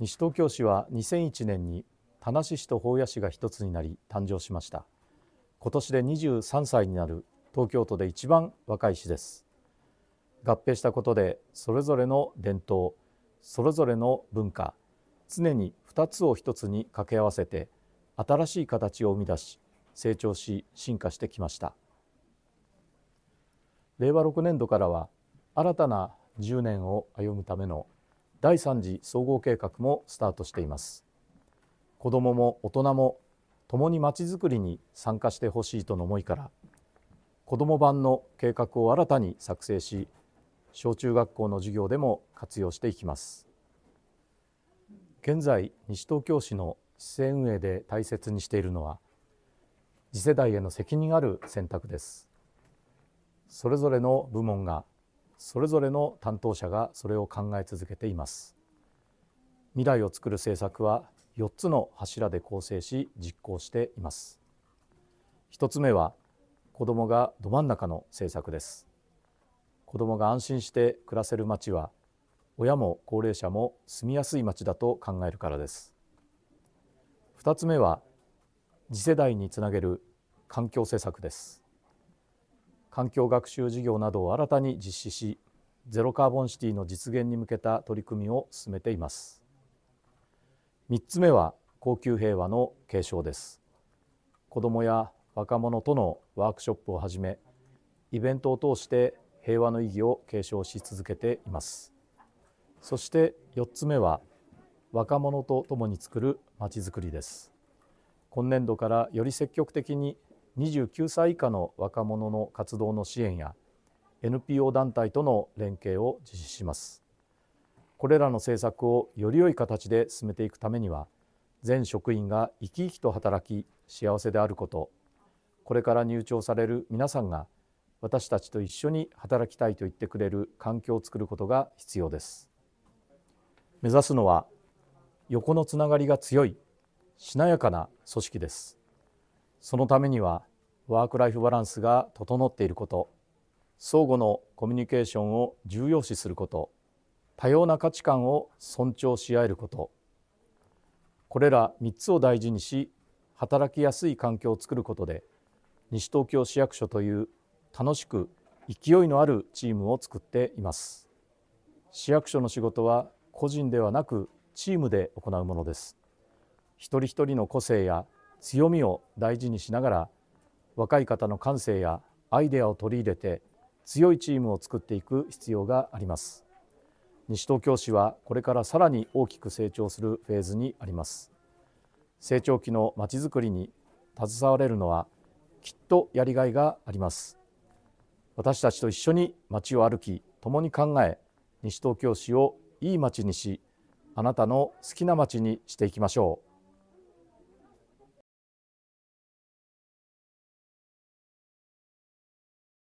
西東京市は2001年に田無市と保谷市が一つになり誕生しました今年で23歳になる東京都で一番若い市です合併したことでそれぞれの伝統それぞれの文化常に2つを1つに掛け合わせて新しい形を生み出し成長し進化してきました令和6年度からは新たな10年を歩むための第3次総合計画もスタートしています子どもも大人も共にまちづくりに参加してほしいとの思いから子ども版の計画を新たに作成し小中学校の授業でも活用していきます現在西東京市の市政運営で大切にしているのは次世代への責任ある選択ですそれぞれの部門がそれぞれの担当者がそれを考え続けています未来をつくる政策は4つの柱で構成し実行しています1つ目は子どもがど真ん中の政策です子どもが安心して暮らせる街は親も高齢者も住みやすい街だと考えるからです2つ目は次世代につなげる環境政策です環境学習事業などを新たに実施しゼロカーボンシティの実現に向けた取り組みを進めています3つ目は高級平和の継承です子どもや若者とのワークショップをはじめイベントを通して平和の意義を継承し続けていますそして4つ目は若者と共に作るまちづくりです今年度からより積極的に29歳以下の若者の活動の支援や NPO 団体との連携を実施しますこれらの政策をより良い形で進めていくためには全職員が生き生きと働き幸せであることこれから入庁される皆さんが私たちと一緒に働きたいと言ってくれる環境を作ることが必要です目指すのは横のつながりが強いしなやかな組織ですそのためにはワーク・ライフ・バランスが整っていること相互のコミュニケーションを重要視すること多様な価値観を尊重し合えることこれら3つを大事にし働きやすい環境を作ることで西東京市役所という楽しく勢いのあるチームを作っています市役所の仕事は個人ではなくチームで行うものです一人一人の個性や強みを大事にしながら若い方の感性やアイデアを取り入れて強いチームを作っていく必要があります西東京市はこれからさらに大きく成長するフェーズにあります成長期のまちづくりに携われるのはきっとやりがいがあります私たちと一緒に街を歩き共に考え西東京市をいい街にしあなたの好きな街にしていきましょう